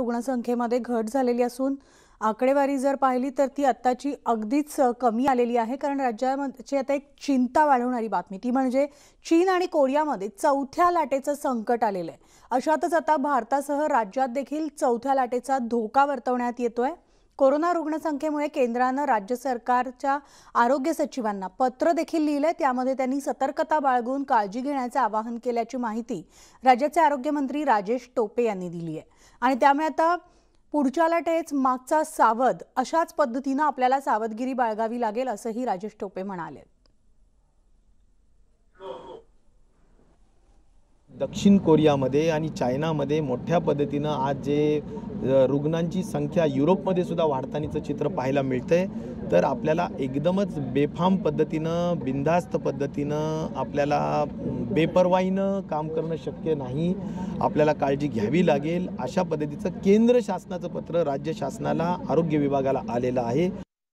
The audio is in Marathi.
रुग्णसंख्येमध्ये घट झालेली असून आकडेवारी जर पाहिली तर ती आत्ताची अगदीच कमी आलेली आहे कारण राज्यामध्ये आता एक चिंता वाढवणारी बातमी ती म्हणजे चीन आणि कोरियामध्ये चौथ्या लाटेचं संकट आलेलं आहे अशातच आता भारतासह राज्यात देखील चौथ्या लाटेचा धोका वर्तवण्यात येतोय कोरोना रुग्णसंख्येमुळे केंद्रानं राज्य सरकारच्या आरोग्य सचिवांना पत्र देखील लिहिलंय त्यामध्ये त्यांनी सतर्कता बाळगून काळजी घेण्याचं आवाहन केल्याची माहिती राज्याचे आरोग्यमंत्री राजेश टोपे यांनी दिली आहे आणि त्यामुळे आता पुढच्याला टेच मागचा सावध अशाच पद्धतीनं आपल्याला सावधगिरी बाळगावी लागेल असंही राजेश टोपे म्हणाले दक्षिण कोरियामध्ये आणि चायनामध्ये मोठ्या पद्धतीनं आज जे रुग्णांची संख्या युरोपमध्ये सुद्धा वाढतानीचं चित्र पाहायला मिळतं आहे तर आपल्याला एकदमच बेफाम पद्धतीनं बिंदास्त पद्धतीनं आपल्याला बेपरवाईनं काम करणं शक्य नाही आपल्याला काळजी घ्यावी लागेल अशा पद्धतीचं केंद्र शासनाचं पत्र राज्य शासनाला आरोग्य विभागाला आलेलं आहे